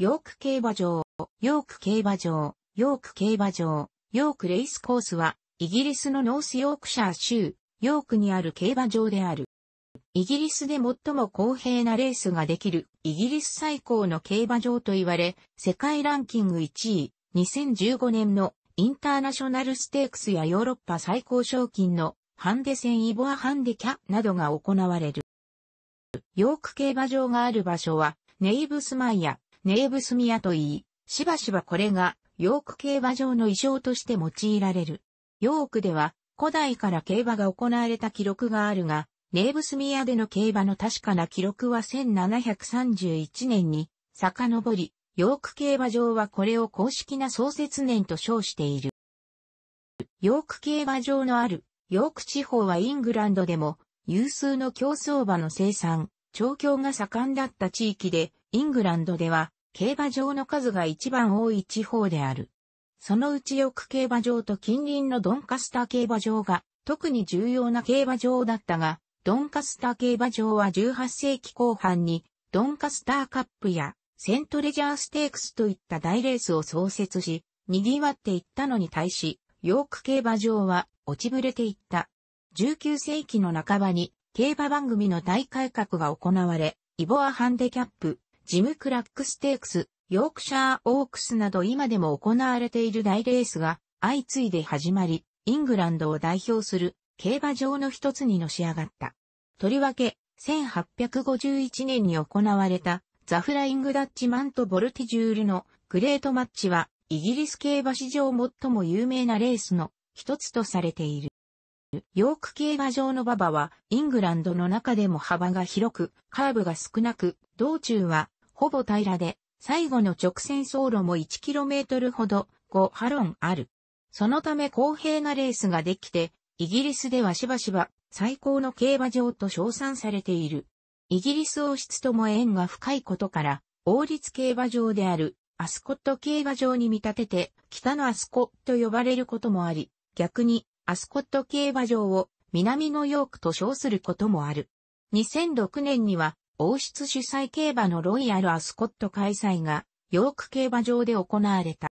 ヨーク競馬場、ヨーク競馬場、ヨーク競馬場、ヨークレイスコースは、イギリスのノースヨークシャー州、ヨークにある競馬場である。イギリスで最も公平なレースができる、イギリス最高の競馬場と言われ、世界ランキング1位、2015年のインターナショナルステークスやヨーロッパ最高賞金のハンデ戦イボアハンデキャなどが行われる。ヨーク競馬場がある場所は、ネイブスマイヤ、ネーブスミアと言い、しばしばこれがヨーク競馬場の衣装として用いられる。ヨークでは古代から競馬が行われた記録があるが、ネーブスミアでの競馬の確かな記録は1731年に遡り、ヨーク競馬場はこれを公式な創設年と称している。ヨーク競馬場のあるヨーク地方はイングランドでも有数の競走馬の生産、調教が盛んだった地域で、イングランドでは、競馬場の数が一番多い地方である。そのうちク競馬場と近隣のドンカスター競馬場が、特に重要な競馬場だったが、ドンカスター競馬場は18世紀後半に、ドンカスターカップや、セントレジャーステークスといった大レースを創設し、賑わっていったのに対し、ヨーク競馬場は落ちぶれていった。19世紀の半ばに競馬番組の大改革が行われ、イボアハンデキャップ、ジム・クラックステークス、ヨークシャー・オークスなど今でも行われている大レースが相次いで始まり、イングランドを代表する競馬場の一つにのし上がった。とりわけ、1851年に行われたザ・フライング・ダッチマント・ボルティジュールのグレートマッチはイギリス競馬史上最も有名なレースの一つとされている。ヨーク競馬場の馬場は、イングランドの中でも幅が広く、カーブが少なく、道中は、ほぼ平らで、最後の直線走路も 1km ほど、5ハロンある。そのため公平なレースができて、イギリスではしばしば、最高の競馬場と称賛されている。イギリス王室とも縁が深いことから、王立競馬場である、アスコット競馬場に見立てて、北のアスコと呼ばれることもあり、逆に、アスコット競馬場を南のヨークと称することもある。2006年には王室主催競馬のロイヤルアスコット開催がヨーク競馬場で行われた。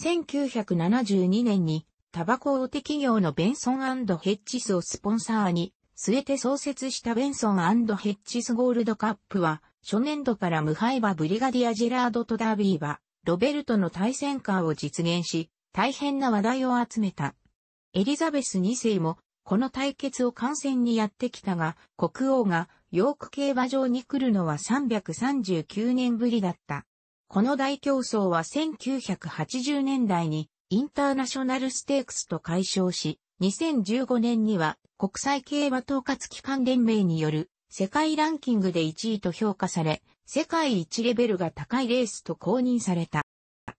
1972年にタバコ大手企業のベンソンヘッジスをスポンサーに据えて創設したベンソンヘッジスゴールドカップは初年度から無敗馬ブリガディア・ジェラードとダービー馬、ロベルトの対戦カーを実現し、大変な話題を集めた。エリザベス2世も、この対決を観戦にやってきたが、国王がヨーク競馬場に来るのは339年ぶりだった。この大競争は1980年代にインターナショナルステークスと解消し、2015年には国際競馬統括機関連盟による世界ランキングで1位と評価され、世界一レベルが高いレースと公認された。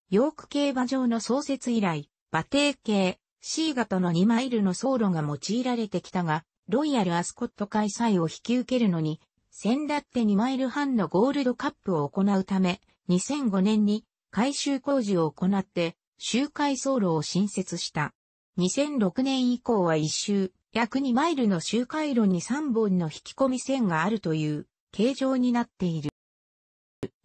ヨーク競馬場の創設以来、馬蹄系、C 型の2マイルの走路が用いられてきたが、ロイヤルアスコット開催を引き受けるのに、先だって2マイル半のゴールドカップを行うため、2005年に改修工事を行って、周回走路を新設した。2006年以降は一周、約2マイルの周回路に3本の引き込み線があるという形状になっている。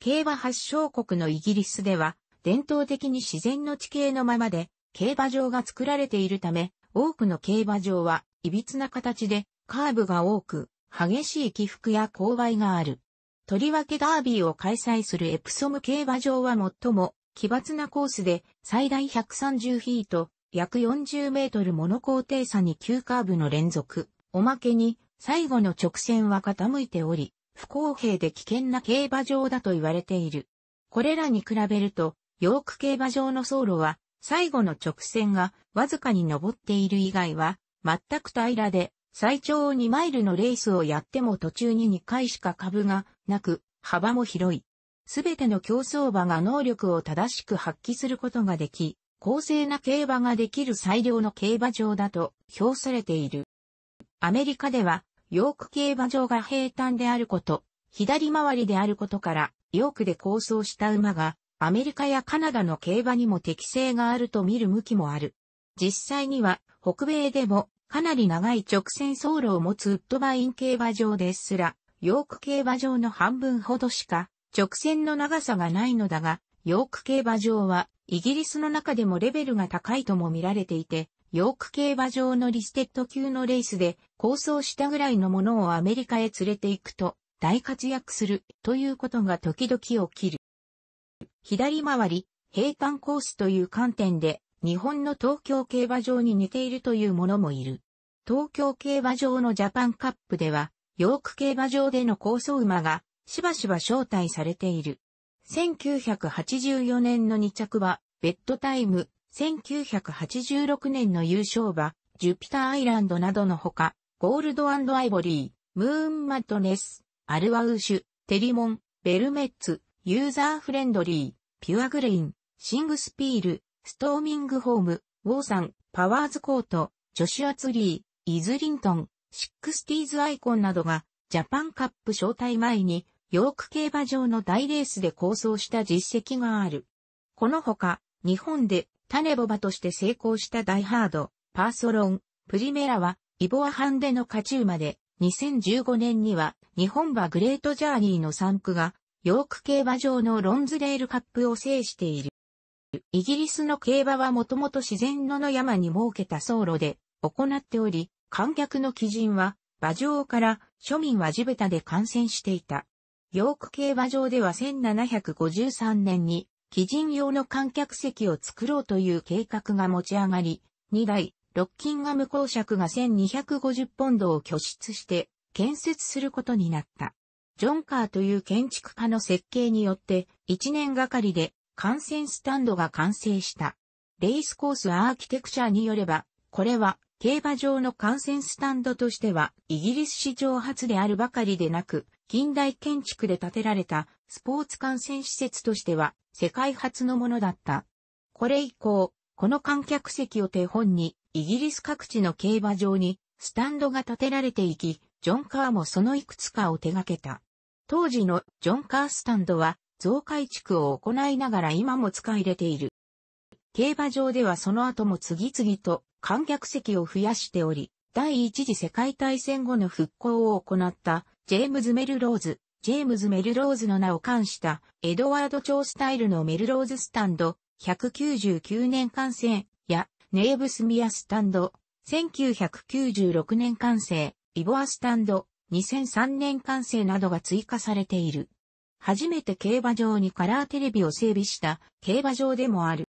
競馬発祥国のイギリスでは、伝統的に自然の地形のままで、競馬場が作られているため、多くの競馬場は、歪な形で、カーブが多く、激しい起伏や勾配がある。とりわけダービーを開催するエプソム競馬場は最も、奇抜なコースで、最大130フィート、約40メートルもの高低差に急カーブの連続。おまけに、最後の直線は傾いており、不公平で危険な競馬場だと言われている。これらに比べると、ヨーク競馬場の走路は最後の直線がわずかに登っている以外は、全く平らで、最長2マイルのレースをやっても途中に2回しか株がなく、幅も広い。すべての競走馬が能力を正しく発揮することができ、公正な競馬ができる最良の競馬場だと評されている。アメリカでは、ヨーク競馬場が平坦であること、左回りであることから、ヨークで構想した馬がアメリカやカナダの競馬にも適性があると見る向きもある。実際には、北米でも、かなり長い直線走路を持つウッドバイン競馬場ですら、ヨーク競馬場の半分ほどしか、直線の長さがないのだが、ヨーク競馬場は、イギリスの中でもレベルが高いとも見られていて、ヨーク競馬場のリステッド級のレースで、構想したぐらいのものをアメリカへ連れて行くと、大活躍するということが時々起きる。左回り、平坦コースという観点で、日本の東京競馬場に似ているというものもいる。東京競馬場のジャパンカップでは、ヨーク競馬場での高層馬が、しばしば招待されている。1984年の2着は、ベッドタイム、1986年の優勝馬、ジュピターアイランドなどのほか、ゴールドアイボリー、ムーンマッドネス、アルワウシュ、テリモン、ベルメッツ、ユーザーフレンドリー、ピュアグレイン、シングスピール、ストーミングホーム、ウォーサン、パワーズコート、ジョシュアツリー、イズリントン、シックスティーズアイコンなどが、ジャパンカップ招待前に、ヨーク競馬場の大レースで構想した実績がある。このほか、日本で種ボバとして成功したダイハード、パーソロン、プリメラは、イボアハンデの勝ち馬で、2015年には日本馬グレートジャーニーの3区がヨーク競馬場のロンズレールカップを制している。イギリスの競馬はもともと自然野の山に設けた走路で行っており、観客の基人は馬場から庶民は地べたで観戦していた。ヨーク競馬場では1753年に基人用の観客席を作ろうという計画が持ち上がり、2台、ロッキンガム公爵が1250ポンドを拠出して建設することになった。ジョンカーという建築家の設計によって、1年がかりで観戦スタンドが完成した。レースコースアーキテクチャによれば、これは競馬場の観戦スタンドとしてはイギリス史上初であるばかりでなく、近代建築で建てられたスポーツ観戦施設としては世界初のものだった。これ以降、この観客席を手本にイギリス各地の競馬場にスタンドが建てられていき、ジョン・カーもそのいくつかを手掛けた。当時のジョンカースタンドは増改築を行いながら今も使い入れている。競馬場ではその後も次々と観客席を増やしており、第一次世界大戦後の復興を行ったジェームズ・メルローズ、ジェームズ・メルローズの名を冠したエドワード町スタイルのメルローズスタンド、199年完成やネーブスミアスタンド、1996年完成、リボアスタンド、2003年完成などが追加されている。初めて競馬場にカラーテレビを整備した競馬場でもある。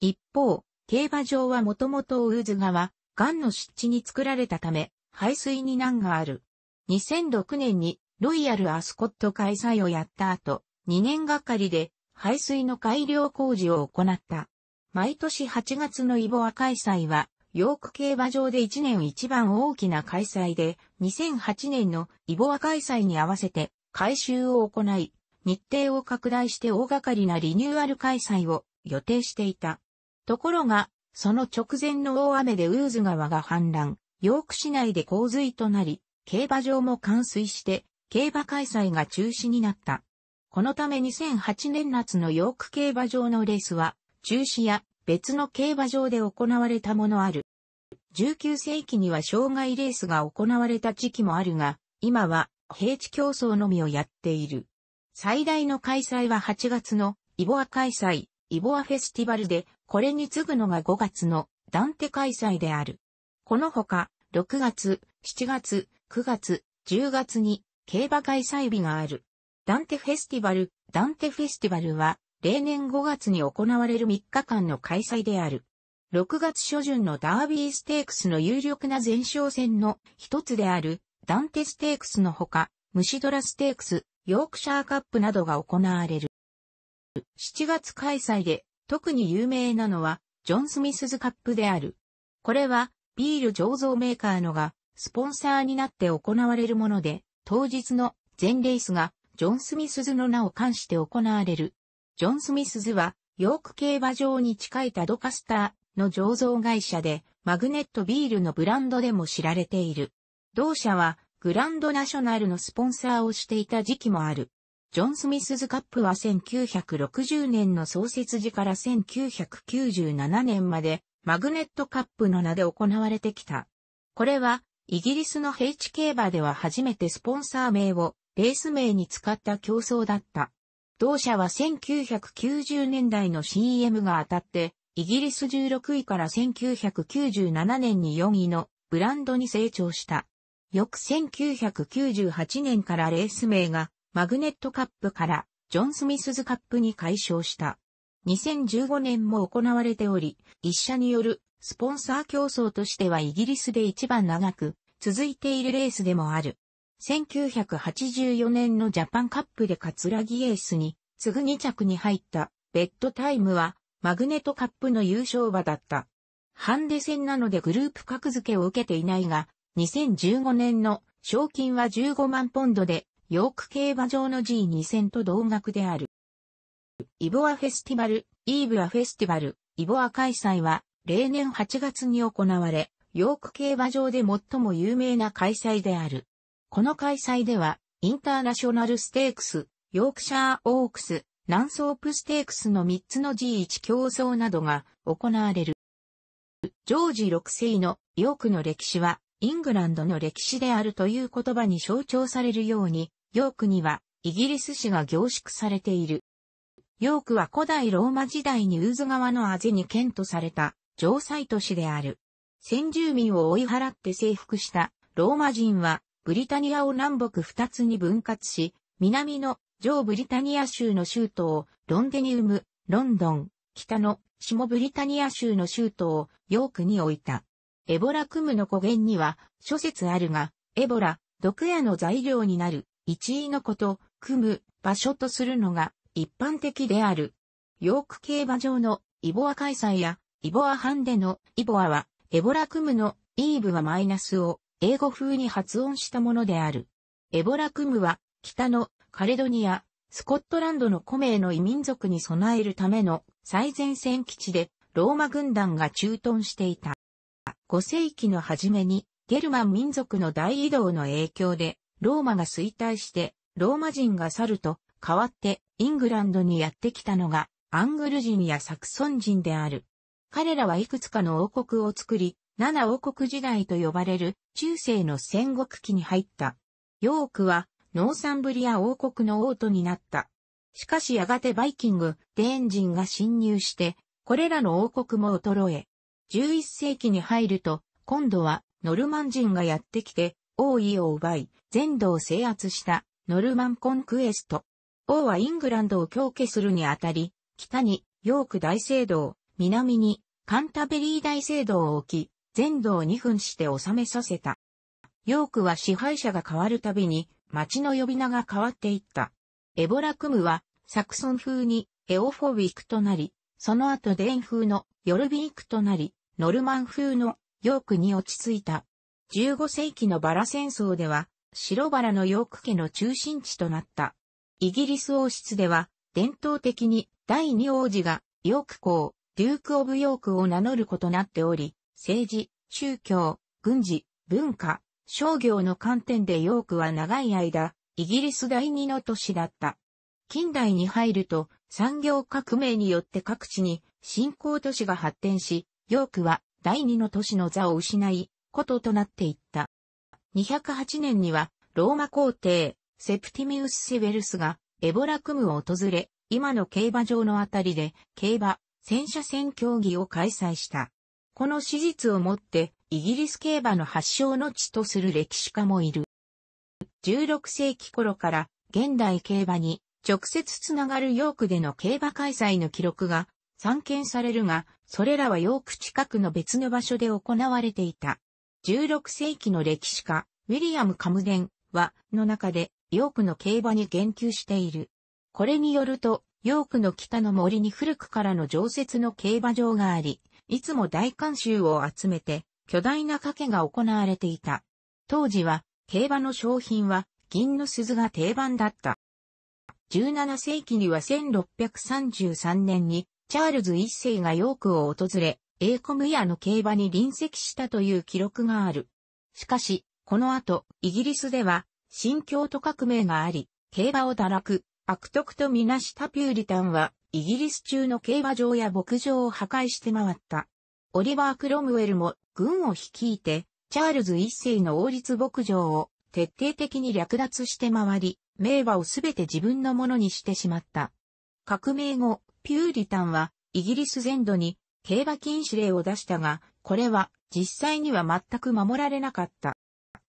一方、競馬場はもともとー渦川、ガンの湿地に作られたため、排水に難がある。2006年にロイヤルアスコット開催をやった後、2年がかりで排水の改良工事を行った。毎年8月のイボア開催はヨーク競馬場で1年一番大きな開催で、2008年のイボア開催に合わせて改修を行い、日程を拡大して大掛かりなリニューアル開催を予定していた。ところが、その直前の大雨でウーズ川が氾濫、ヨーク市内で洪水となり、競馬場も冠水して、競馬開催が中止になった。このため2008年夏のヨーク競馬場のレースは、中止や別の競馬場で行われたものある。19世紀には障害レースが行われた時期もあるが、今は平地競争のみをやっている。最大の開催は8月のイボア開催、イボアフェスティバルで、これに次ぐのが5月のダンテ開催である。このほか、6月、7月、9月、10月に競馬開催日がある。ダンテフェスティバル、ダンテフェスティバルは例年5月に行われる3日間の開催である。6月初旬のダービーステークスの有力な前哨戦の一つであるダンテステークスのほか、虫ドラステークス、ヨークシャーカップなどが行われる。7月開催で特に有名なのはジョン・スミスズカップである。これはビール醸造メーカーのがスポンサーになって行われるもので、当日の全レースがジョン・スミスズの名を冠して行われる。ジョン・スミスズは、ヨーク競馬場に近いタドカスターの醸造会社で、マグネットビールのブランドでも知られている。同社は、グランドナショナルのスポンサーをしていた時期もある。ジョン・スミスズカップは1960年の創設時から1997年までマグネットカップの名で行われてきた。これはイギリスの平地競馬では初めてスポンサー名をレース名に使った競争だった。同社は1990年代の CM が当たって、イギリス16位から1997年に4位のブランドに成長した。翌1998年からレース名がマグネットカップからジョン・スミスズカップに改称した。2015年も行われており、一社によるスポンサー競争としてはイギリスで一番長く続いているレースでもある。1984年のジャパンカップでカツラギエースに次ぐ2着に入ったベッドタイムはマグネトカップの優勝馬だった。ハンデ戦なのでグループ格付けを受けていないが、2015年の賞金は15万ポンドで、ヨーク競馬場の G2000 と同額である。イボアフェスティバル、イーブアフェスティバル、イボア開催は、例年8月に行われ、ヨーク競馬場で最も有名な開催である。この開催では、インターナショナルステークス、ヨークシャーオークス、ナンソープステークスの3つの G1 競争などが行われる。ジョージ6世のヨークの歴史は、イングランドの歴史であるという言葉に象徴されるように、ヨークにはイギリス史が凝縮されている。ヨークは古代ローマ時代にウーズ川のあぜに剣とされた城塞都市である。先住民を追い払って征服したローマ人はブリタニアを南北二つに分割し、南の上ブリタニア州の州都をロンデニウム、ロンドン、北の下ブリタニア州の州都をヨークに置いた。エボラクムの語源には諸説あるが、エボラ、毒矢の材料になる、一位のこと、組む、場所とするのが一般的である。ヨーク競馬場のイボア開催やイボアハンでのイボアはエボラクムのイーブはマイナスを英語風に発音したものである。エボラクムは、北のカレドニア、スコットランドの古名の異民族に備えるための最前線基地で、ローマ軍団が駐屯していた。5世紀の初めに、ゲルマン民族の大移動の影響で、ローマが衰退して、ローマ人が去ると、代わってイングランドにやってきたのが、アングル人やサクソン人である。彼らはいくつかの王国を作り、七王国時代と呼ばれる中世の戦国期に入った。ヨークはノーサンブリア王国の王都になった。しかしやがてバイキング、デーン人が侵入して、これらの王国も衰え、11世紀に入ると、今度はノルマン人がやってきて、王位を奪い、全土を制圧したノルマンコンクエスト。王はイングランドを強化するにあたり、北にヨーク大聖堂、南にカンタベリー大聖堂を置き、全土を2分して収めさせた。ヨークは支配者が変わるたびに町の呼び名が変わっていった。エボラクムはサクソン風にエオフォビークとなり、その後デン風のヨルビークとなり、ノルマン風のヨークに落ち着いた。15世紀のバラ戦争では、白バラのヨーク家の中心地となった。イギリス王室では、伝統的に第二王子がヨーク公、デューク・オブ・ヨークを名乗ることなっており、政治、宗教、軍事、文化、商業の観点でヨークは長い間、イギリス第二の都市だった。近代に入ると産業革命によって各地に新興都市が発展し、ヨークは第二の都市の座を失い、こととなっていった。208年にはローマ皇帝、セプティミウス・セベルスがエボラクムを訪れ、今の競馬場のあたりで競馬、戦車戦競技を開催した。この史実をもって、イギリス競馬の発祥の地とする歴史家もいる。16世紀頃から現代競馬に直接つながるヨークでの競馬開催の記録が散見されるが、それらはヨーク近くの別の場所で行われていた。16世紀の歴史家、ウィリアム・カムデンは、の中で、ヨークの競馬に言及している。これによると、ヨークの北の森に古くからの常設の競馬場があり、いつも大観衆を集めて、巨大な賭けが行われていた。当時は、競馬の商品は、銀の鈴が定番だった。17世紀には1633年に、チャールズ一世がヨークを訪れ、エーコムヤの競馬に臨席したという記録がある。しかし、この後、イギリスでは、新京都革命があり、競馬を堕落、悪徳とみなしたピューリタンは、イギリス中の競馬場や牧場を破壊して回った。オリバー・クロムウェルも軍を率いて、チャールズ一世の王立牧場を徹底的に略奪して回り、名馬をすべて自分のものにしてしまった。革命後、ピューリタンはイギリス全土に競馬禁止令を出したが、これは実際には全く守られなかった。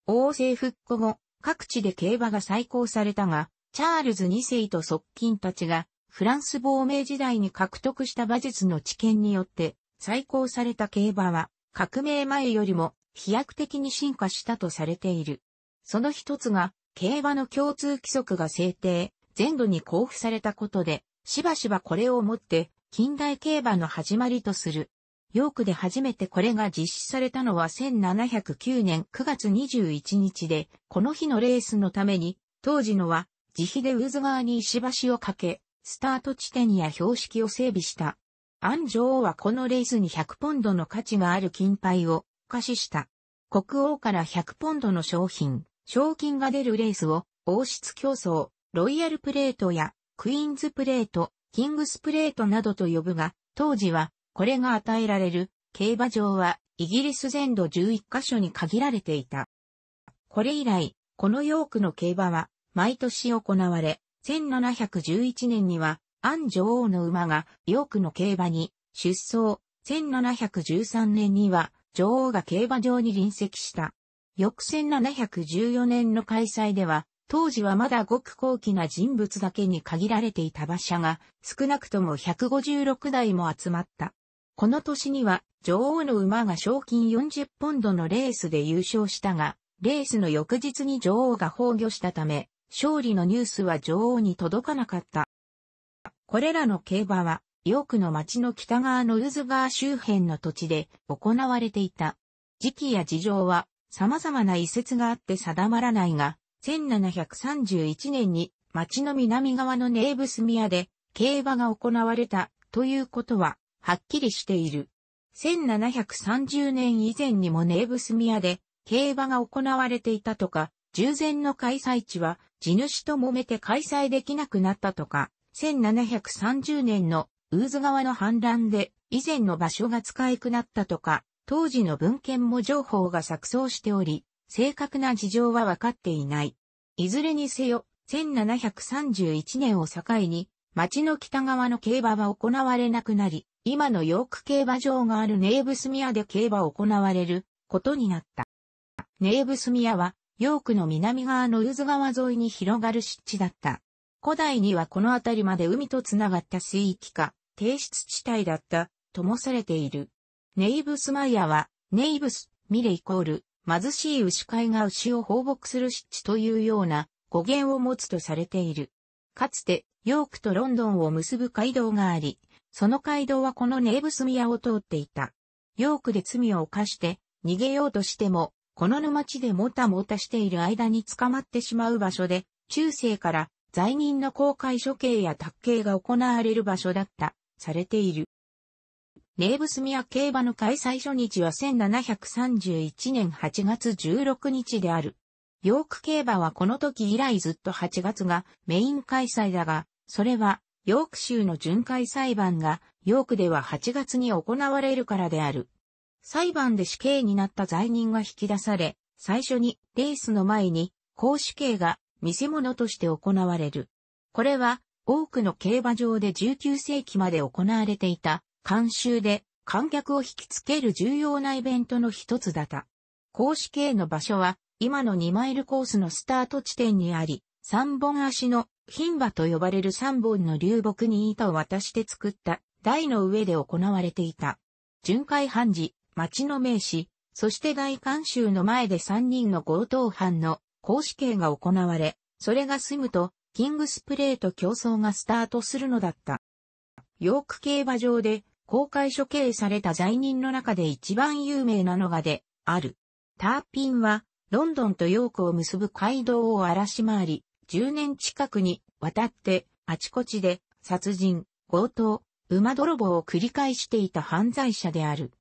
王政復古後、各地で競馬が再興されたが、チャールズ2世と側近たちがフランス亡命時代に獲得した馬術の知見によって、再興された競馬は、革命前よりも飛躍的に進化したとされている。その一つが、競馬の共通規則が制定、全土に交付されたことで、しばしばこれをもって、近代競馬の始まりとする。ヨークで初めてこれが実施されたのは1709年9月21日で、この日のレースのために、当時のは、自費でウーズ川に石橋をかけ、スタート地点や標識を整備した。アン女王はこのレースに100ポンドの価値がある金牌を可視した。国王から100ポンドの商品、賞金が出るレースを、王室競争、ロイヤルプレートや、クイーンズプレート、キングスプレートなどと呼ぶが、当時は、これが与えられる、競馬場は、イギリス全土11カ所に限られていた。これ以来、このヨークの競馬は、毎年行われ、1711年には、アン女王の馬がヨークの競馬に出走。1713年には女王が競馬場に臨席した。翌1714年の開催では、当時はまだごく高貴な人物だけに限られていた馬車が少なくとも156台も集まった。この年には女王の馬が賞金40ポンドのレースで優勝したが、レースの翌日に女王が崩御したため、勝利のニュースは女王に届かなかった。これらの競馬は、ヨークの町の北側のウズガー周辺の土地で行われていた。時期や事情は様々な遺説があって定まらないが、1731年に町の南側のネーブスミアで競馬が行われたということははっきりしている。1730年以前にもネーブスミアで競馬が行われていたとか、従前の開催地は地主と揉めて開催できなくなったとか、1730年のウーズ川の氾濫で以前の場所が使えくなったとか、当時の文献も情報が錯綜しており、正確な事情は分かっていない。いずれにせよ、1731年を境に、町の北側の競馬は行われなくなり、今のヨーク競馬場があるネーブスミアで競馬を行われることになった。ネーブスミアはヨークの南側の渦川沿いに広がる湿地だった。古代にはこの辺りまで海と繋がった水域か、低湿地帯だった、ともされている。ネイブスマイアは、ネイブス、ミレイコール、貧しい牛飼いが牛を放牧する湿地というような語源を持つとされている。かつて、ヨークとロンドンを結ぶ街道があり、その街道はこのネイブスミアを通っていた。ヨークで罪を犯して、逃げようとしても、この沼地でもたもたしている間に捕まってしまう場所で、中世から罪人の公開処刑や卓刑が行われる場所だった、されている。ネーブスミア競馬の開催初日は1731年8月16日である。ヨーク競馬はこの時以来ずっと8月がメイン開催だが、それはヨーク州の巡回裁判がヨークでは8月に行われるからである。裁判で死刑になった罪人が引き出され、最初にレースの前に公死刑が見せ物として行われる。これは多くの競馬場で19世紀まで行われていた慣習で観客を引きつける重要なイベントの一つだった。公死刑の場所は今の2マイルコースのスタート地点にあり、3本足の牝馬と呼ばれる3本の流木に板を渡して作った台の上で行われていた。巡回判事、町の名士、そして大観衆の前で3人の強盗犯の公死刑が行われ、それが済むと、キングスプレーと競争がスタートするのだった。ヨーク競馬場で公開処刑された罪人の中で一番有名なのがで、ある。ターピンは、ロンドンとヨークを結ぶ街道を荒らし回り、10年近くに渡って、あちこちで殺人、強盗、馬泥棒を繰り返していた犯罪者である。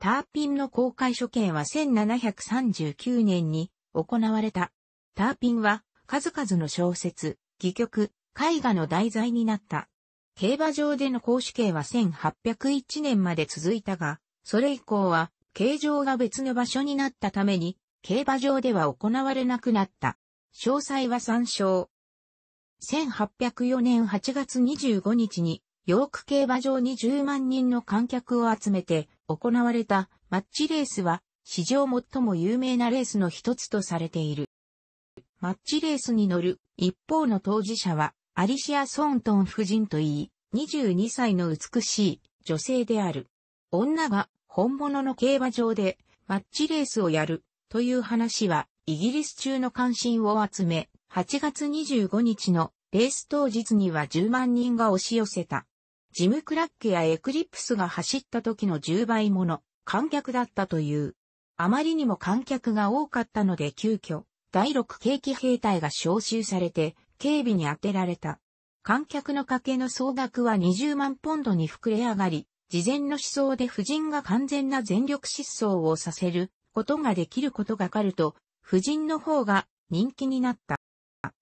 ターピンの公開処刑は1739年に行われた。ターピンは数々の小説、戯曲、絵画の題材になった。競馬場での公主刑は1801年まで続いたが、それ以降は、形状が別の場所になったために、競馬場では行われなくなった。詳細は参照。1804年8月25日に、ヨーク競馬場に10万人の観客を集めて、行われたマッチレースは史上最も有名なレースの一つとされている。マッチレースに乗る一方の当事者はアリシア・ソントン夫人といい、22歳の美しい女性である。女が本物の競馬場でマッチレースをやるという話はイギリス中の関心を集め、8月25日のレース当日には10万人が押し寄せた。ジム・クラックやエクリプスが走った時の10倍もの観客だったという。あまりにも観客が多かったので急遽、第6景気兵隊が招集されて、警備に当てられた。観客の賭けの総額は20万ポンドに膨れ上がり、事前の思想で夫人が完全な全力疾走をさせることができることがかると、夫人の方が人気になった。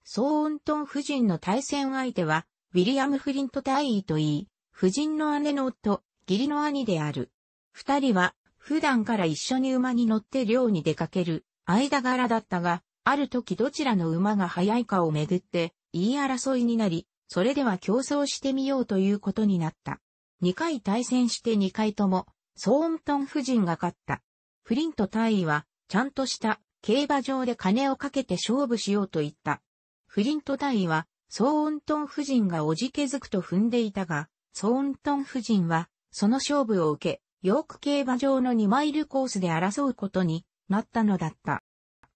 ソーントン夫人の対戦相手は、ウィリアム・フリント大尉といい、夫人の姉の夫、義理の兄である。二人は、普段から一緒に馬に乗って漁に出かける、間柄だったが、ある時どちらの馬が速いかをめぐって、言い争いになり、それでは競争してみようということになった。二回対戦して二回とも、ソーントン夫人が勝った。フリント大尉は、ちゃんとした競馬場で金をかけて勝負しようと言った。フリント大尉は、ソーントン夫人がおじけづくと踏んでいたが、ソーントン夫人は、その勝負を受け、ヨーク競馬場の2マイルコースで争うことになったのだった。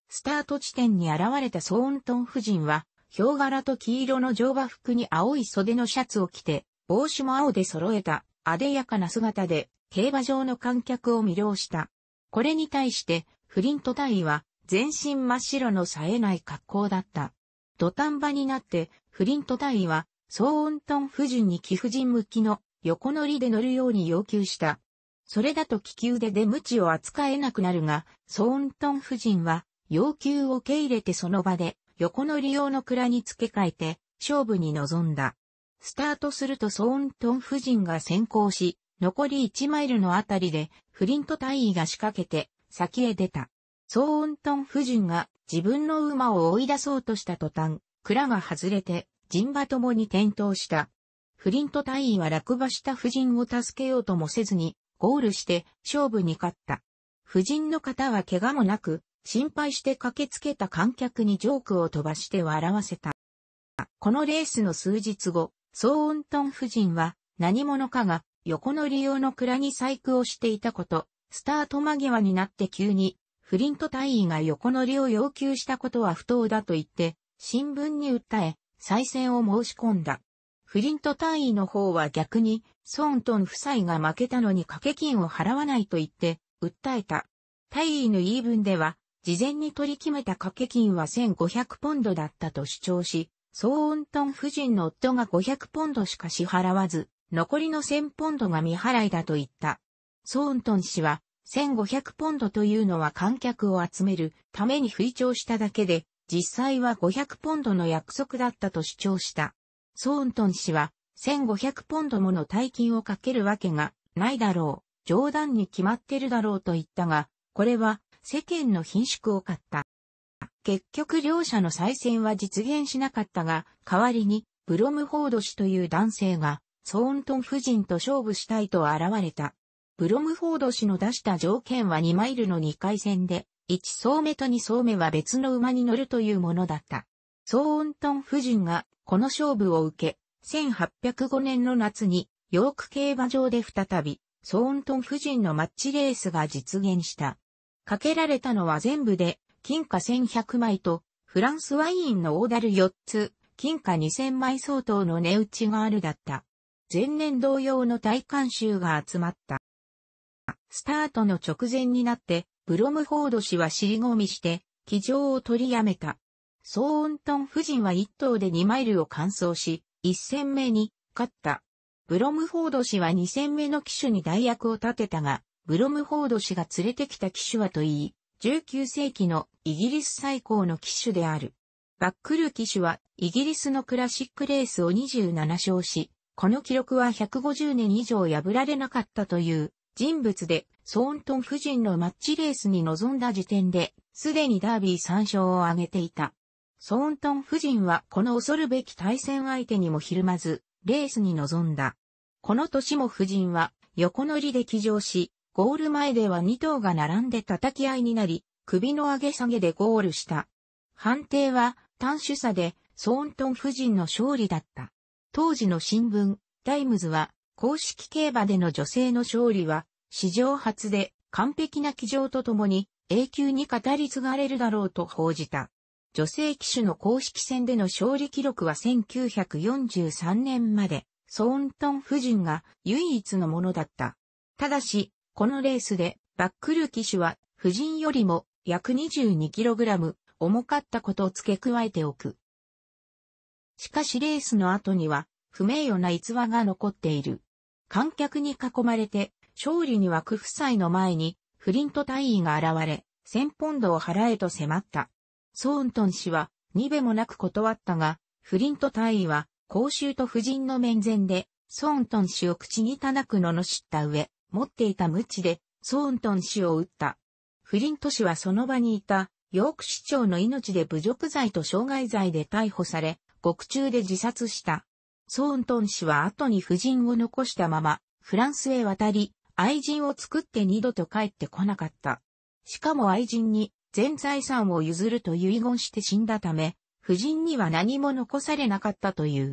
スタート地点に現れたソーントン夫人は、ヒョウ柄と黄色の乗馬服に青い袖のシャツを着て、帽子も青で揃えた、あでやかな姿で、競馬場の観客を魅了した。これに対して、フリント隊は、全身真っ白の冴えない格好だった。土壇場になって、フリント隊は、騒ントン夫人に貴婦人向きの横乗りで乗るように要求した。それだと気球で出知を扱えなくなるが、騒ントン夫人は要求を受け入れてその場で横乗り用の蔵に付け替えて勝負に臨んだ。スタートするとソーントン夫人が先行し、残り1マイルのあたりでフリント隊員が仕掛けて先へ出た。ソーントン夫人が自分の馬を追い出そうとした途端、蔵が外れて陣馬ともに転倒した。フリント隊員は落馬した夫人を助けようともせずに、ゴールして勝負に勝った。夫人の方は怪我もなく、心配して駆けつけた観客にジョークを飛ばして笑わせた。このレースの数日後、ソーントン夫人は何者かが横乗り用の蔵に細工をしていたこと、スタート間際になって急に、フリント隊員が横乗りを要求したことは不当だと言って、新聞に訴え、再選を申し込んだ。フリント単位の方は逆に、ソントン夫妻が負けたのに掛け金を払わないと言って、訴えた。大尉の言い分では、事前に取り決めた掛け金は1500ポンドだったと主張し、ソーントン夫人の夫が500ポンドしか支払わず、残りの1000ポンドが未払いだと言った。ソーントン氏は、1500ポンドというのは観客を集めるために吹聴しただけで、実際は500ポンドの約束だったと主張した。ソーントン氏は、1500ポンドもの大金をかけるわけがないだろう。冗談に決まってるだろうと言ったが、これは世間の貧縮を買った。結局両者の再選は実現しなかったが、代わりにブロムフォード氏という男性がソーントン夫人と勝負したいと現れた。ブロムフォード氏の出した条件は2マイルの2回戦で1層目と2層目は別の馬に乗るというものだった。ソーントン夫人がこの勝負を受け、1805年の夏にヨーク競馬場で再びソーントン夫人のマッチレースが実現した。かけられたのは全部で金貨1100枚とフランスワインのオーダル4つ、金貨2000枚相当の値打ちがあるだった。前年同様の大観衆が集まった。スタートの直前になってブロムフォード氏は尻込みして、騎乗を取りやめた。ソーントン夫人は一頭で2マイルを完走し、1戦目に勝った。ブロムフォード氏は2戦目の騎手に代役を立てたが、ブロムフォード氏が連れてきた騎手はといい、19世紀のイギリス最高の騎手である。バックル騎手はイギリスのクラシックレースを27勝し、この記録は150年以上破られなかったという人物で、ソーントン夫人のマッチレースに臨んだ時点で、すでにダービー3勝を挙げていた。ソーントン夫人はこの恐るべき対戦相手にもひるまず、レースに臨んだ。この年も夫人は横乗りで騎乗し、ゴール前では2頭が並んで叩き合いになり、首の上げ下げでゴールした。判定は短手差でソーントン夫人の勝利だった。当時の新聞、タイムズは公式競馬での女性の勝利は史上初で完璧な騎乗とともに永久に語り継がれるだろうと報じた。女性騎手の公式戦での勝利記録は1943年まで、ソーントン夫人が唯一のものだった。ただし、このレースでバックル騎手は夫人よりも約 22kg 重かったことを付け加えておく。しかしレースの後には不名誉な逸話が残っている。観客に囲まれて勝利にはク夫妻の前に、フリント大尉が現れ、千ポンドを払えと迫った。ソーントン氏は、にべもなく断ったが、フリント大尉は、公衆と夫人の面前で、ソーントン氏を口にたなく罵った上、持っていた無知で、ソーントン氏を撃った。フリント氏はその場にいた、ヨーク市長の命で侮辱罪と傷害罪で逮捕され、獄中で自殺した。ソーントン氏は後に夫人を残したまま、フランスへ渡り、愛人を作って二度と帰ってこなかった。しかも愛人に全財産を譲ると遺言して死んだため、夫人には何も残されなかったという。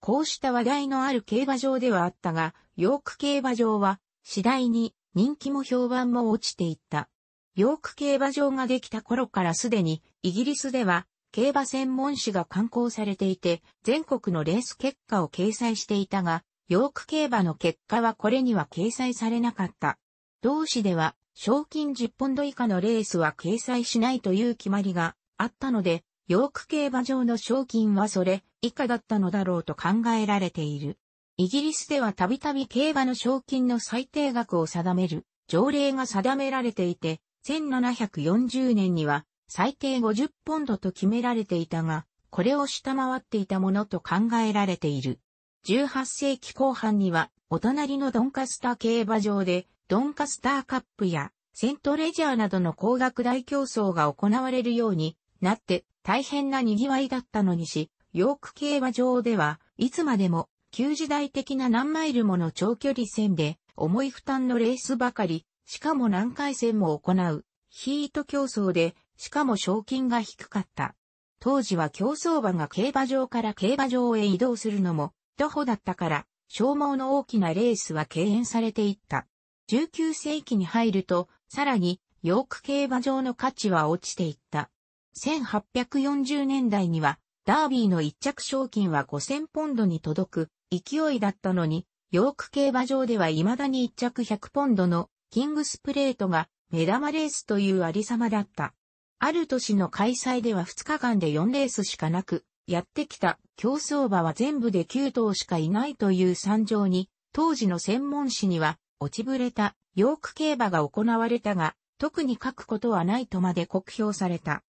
こうした話題のある競馬場ではあったが、ヨーク競馬場は次第に人気も評判も落ちていった。ヨーク競馬場ができた頃からすでにイギリスでは競馬専門誌が刊行されていて全国のレース結果を掲載していたが、ヨーク競馬の結果はこれには掲載されなかった。同市では、賞金10ポンド以下のレースは掲載しないという決まりがあったので、ヨーク競馬場の賞金はそれ以下だったのだろうと考えられている。イギリスではたびたび競馬の賞金の最低額を定める条例が定められていて、1740年には最低50ポンドと決められていたが、これを下回っていたものと考えられている。18世紀後半には、お隣のドンカスター競馬場で、ドンカスターカップや、セントレジャーなどの高額大競争が行われるようになって大変な賑わいだったのにし、ヨーク競馬場ではいつまでも旧時代的な何マイルもの長距離戦で重い負担のレースばかり、しかも何回戦も行うヒート競争で、しかも賞金が低かった。当時は競走馬が競馬場から競馬場へ移動するのも徒歩だったから、消耗の大きなレースは敬遠されていった。19世紀に入ると、さらに、ヨーク競馬場の価値は落ちていった。1840年代には、ダービーの一着賞金は5000ポンドに届く勢いだったのに、ヨーク競馬場では未だに一着100ポンドのキングスプレートが目玉レースというありさまだった。ある年の開催では2日間で4レースしかなく、やってきた競争馬は全部で9頭しかいないという惨状に、当時の専門誌には、落ちぶれた、ヨーク競馬が行われたが、特に書くことはないとまで酷評された。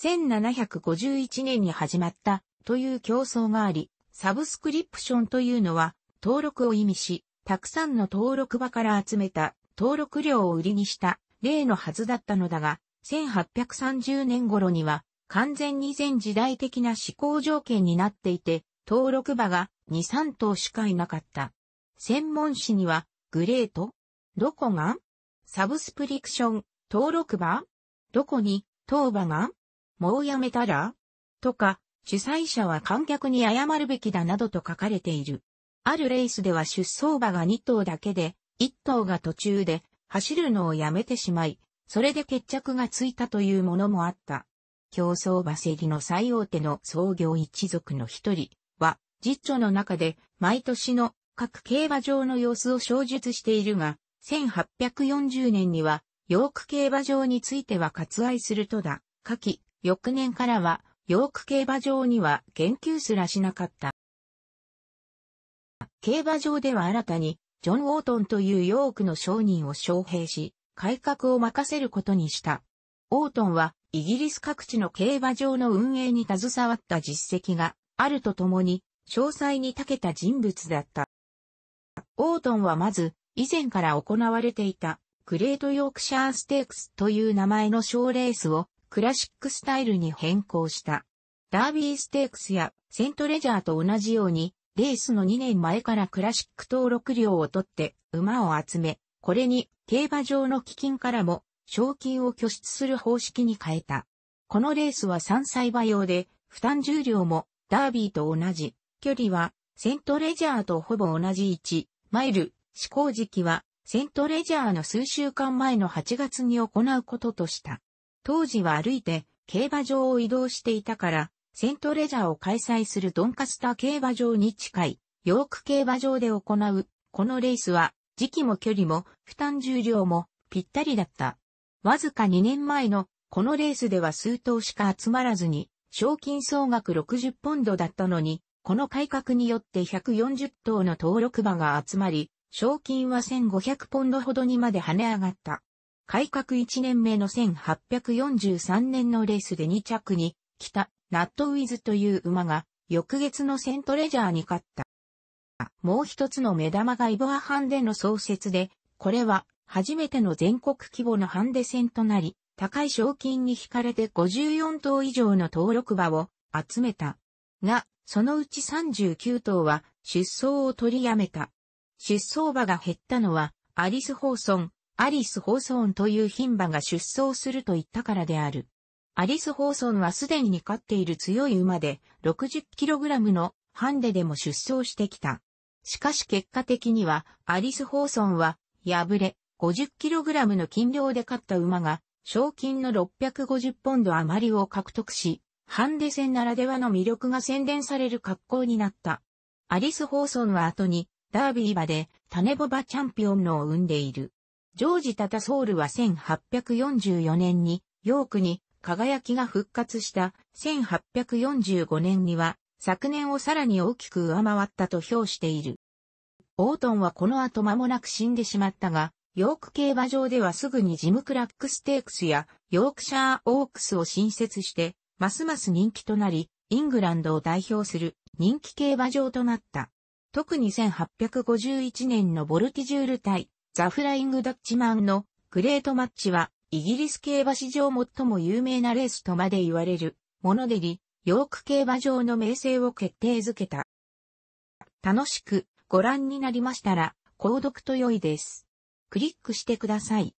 1751年に始まったという競争があり、サブスクリプションというのは登録を意味し、たくさんの登録場から集めた登録料を売りにした例のはずだったのだが、1830年頃には完全に全時代的な思考条件になっていて、登録馬が2、3頭しかいなかった。専門誌には、グレートどこがサブスプリクション、登録馬どこに、当馬がもうやめたらとか、主催者は観客に謝るべきだなどと書かれている。あるレースでは出走馬が2頭だけで、1頭が途中で走るのをやめてしまい、それで決着がついたというものもあった。競争馬競りの最大手の創業一族の一人は、実著の中で毎年の各競馬場の様子を詳述しているが、1840年には、ヨーク競馬場については割愛するとだ。下記、翌年からは、ヨーク競馬場には言及すらしなかった。競馬場では新たに、ジョン・ウォートンというヨークの商人を招聘し、改革を任せることにした。オートンはイギリス各地の競馬場の運営に携わった実績があるとともに、詳細に長けた人物だった。オートンはまず、以前から行われていた、グレートヨークシャーステークスという名前の賞レースを、クラシックスタイルに変更した。ダービーステークスやセントレジャーと同じように、レースの2年前からクラシック登録料を取って馬を集め、これに競馬場の基金からも賞金を拠出する方式に変えた。このレースは3歳馬用で、負担重量もダービーと同じ、距離はセントレジャーとほぼ同じ1マイル、試行時期はセントレジャーの数週間前の8月に行うこととした。当時は歩いて競馬場を移動していたから、セントレジャーを開催するドンカスタ競馬場に近い、ヨーク競馬場で行う、このレースは、時期も距離も、負担重量も、ぴったりだった。わずか2年前のこのレースでは数頭しか集まらずに、賞金総額60ポンドだったのに、この改革によって140頭の登録馬が集まり、賞金は1500ポンドほどにまで跳ね上がった。改革1年目の1843年のレースで2着に、北、ナットウィズという馬が、翌月のセントレジャーに勝った。もう一つの目玉がイボアハンでの創設で、これは初めての全国規模のハンデ戦となり、高い賞金に惹かれて54頭以上の登録馬を集めた。が、そのうち39頭は出走を取りやめた。出走馬が減ったのは、アリス・ホーソン、アリス・ホーソンという牝馬が出走すると言ったからである。アリス・ホーソンはすでに飼っている強い馬で 60kg のハンデでも出走してきた。しかし結果的にはアリス・ホーソンは敗れ、50kg の斤量で勝った馬が、賞金の650ポンド余りを獲得し、ハンデ戦ならではの魅力が宣伝される格好になった。アリス・ホーソンは後に、ダービー馬で、タネボバチャンピオンのを生んでいる。ジョージ・タタソールは1844年に、ヨークに、輝きが復活した1845年には、昨年をさらに大きく上回ったと評している。オートンはこの後間もなく死んでしまったが、ヨーク競馬場ではすぐにジムクラックステークスやヨークシャーオークスを新設して、ますます人気となり、イングランドを代表する人気競馬場となった。特に1851年のボルティジュール対ザ・フライング・ダッチマンのグレートマッチは、イギリス競馬史上最も有名なレースとまで言われるものでり、ヨーク競馬場の名声を決定づけた。楽しくご覧になりましたら、購読と良いです。クリックしてください。